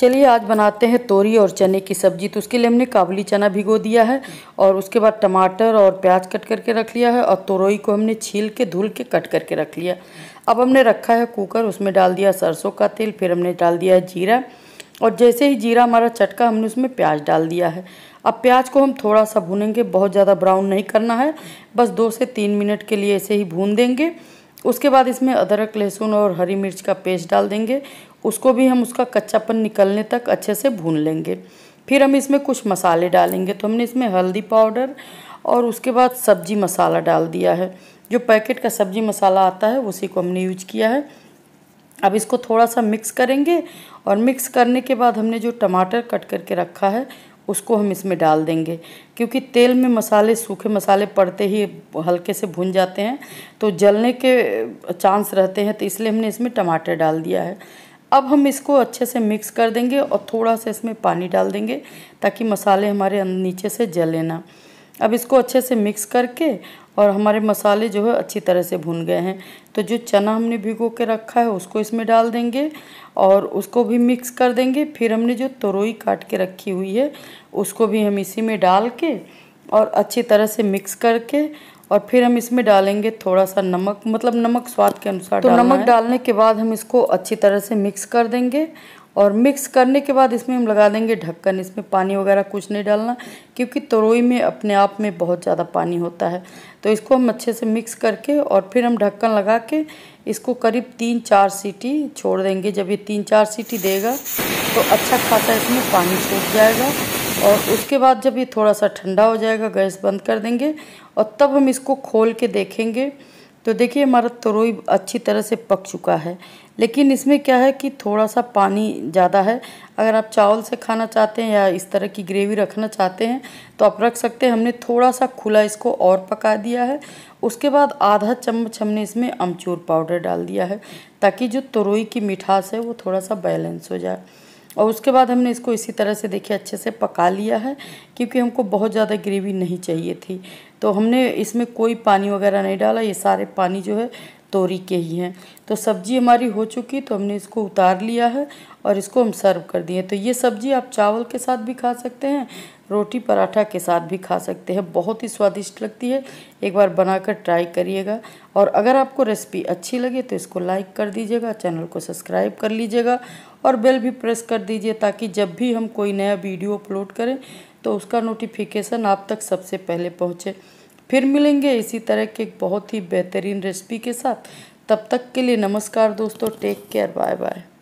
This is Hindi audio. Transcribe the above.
चलिए आज बनाते हैं तोरी और चने की सब्जी तो उसके लिए हमने काबुली चना भिगो दिया है और उसके बाद टमाटर और प्याज कट करके रख लिया है और तोरोई को हमने छील के धुल के कट करके रख लिया अब हमने रखा है कुकर उसमें डाल दिया सरसों का तेल फिर हमने डाल दिया है जीरा और जैसे ही जीरा हमारा चटका हमने उसमें प्याज डाल दिया है अब प्याज को हम थोड़ा सा भूनेंगे बहुत ज़्यादा ब्राउन नहीं करना है बस दो से तीन मिनट के लिए ऐसे ही भून देंगे उसके बाद इसमें अदरक लहसुन और हरी मिर्च का पेस्ट डाल देंगे उसको भी हम उसका कच्चापन निकलने तक अच्छे से भून लेंगे फिर हम इसमें कुछ मसाले डालेंगे तो हमने इसमें हल्दी पाउडर और उसके बाद सब्जी मसाला डाल दिया है जो पैकेट का सब्जी मसाला आता है उसी को हमने यूज किया है अब इसको थोड़ा सा मिक्स करेंगे और मिक्स करने के बाद हमने जो टमाटर कट करके रखा है उसको हम इसमें डाल देंगे क्योंकि तेल में मसाले सूखे मसाले पड़ते ही हल्के से भुन जाते हैं तो जलने के चांस रहते हैं तो इसलिए हमने इसमें टमाटर डाल दिया है अब हम इसको अच्छे से मिक्स कर देंगे और थोड़ा सा इसमें पानी डाल देंगे ताकि मसाले हमारे अं-, नीचे से जले ना अब इसको अच्छे से मिक्स करके और हमारे मसाले जो है अच्छी तरह से भुन गए हैं तो जो चना हमने भिगो के रखा है उसको इसमें डाल देंगे और उसको भी मिक्स कर देंगे फिर हमने जो तरोई काट के रखी हुई है उसको भी हम इसी में डाल के और अच्छी तरह से मिक्स करके और फिर हम इसमें डालेंगे थोड़ा सा नमक मतलब नमक स्वाद के अनुसार तो नमक डालने के बाद हम इसको अच्छी तरह से मिक्स कर देंगे और मिक्स करने के बाद इसमें हम लगा देंगे ढक्कन इसमें पानी वगैरह कुछ नहीं डालना क्योंकि तरोई में अपने आप में बहुत ज़्यादा पानी होता है तो इसको हम अच्छे से मिक्स करके और फिर हम ढक्कन लगा के इसको करीब तीन चार सीटी छोड़ देंगे जब ये तीन चार सीटी देगा तो अच्छा खासा इसमें पानी छूट जाएगा और उसके बाद जब ये थोड़ा सा ठंडा हो जाएगा गैस बंद कर देंगे और तब हम इसको खोल के देखेंगे तो देखिए हमारा तरोई अच्छी तरह से पक चुका है लेकिन इसमें क्या है कि थोड़ा सा पानी ज़्यादा है अगर आप चावल से खाना चाहते हैं या इस तरह की ग्रेवी रखना चाहते हैं तो आप रख सकते हैं हमने थोड़ा सा खुला इसको और पका दिया है उसके बाद आधा चम्मच हमने इसमें अमचूर पाउडर डाल दिया है ताकि जो तरोई की मिठास है वो थोड़ा सा बैलेंस हो जाए और उसके बाद हमने इसको इसी तरह से देखिए अच्छे से पका लिया है क्योंकि हमको बहुत ज़्यादा ग्रेवी नहीं चाहिए थी तो हमने इसमें कोई पानी वगैरह नहीं डाला ये सारे पानी जो है तोरी के ही हैं तो सब्ज़ी हमारी हो चुकी तो हमने इसको उतार लिया है और इसको हम सर्व कर दिए तो ये सब्ज़ी आप चावल के साथ भी खा सकते हैं रोटी पराठा के साथ भी खा सकते हैं बहुत ही स्वादिष्ट लगती है एक बार बनाकर ट्राई करिएगा और अगर आपको रेसिपी अच्छी लगे तो इसको लाइक कर दीजिएगा चैनल को सब्सक्राइब कर लीजिएगा और बेल भी प्रेस कर दीजिए ताकि जब भी हम कोई नया वीडियो अपलोड करें तो उसका नोटिफिकेशन आप तक सबसे पहले पहुँचे फिर मिलेंगे इसी तरह के एक बहुत ही बेहतरीन रेसिपी के साथ तब तक के लिए नमस्कार दोस्तों टेक केयर बाय बाय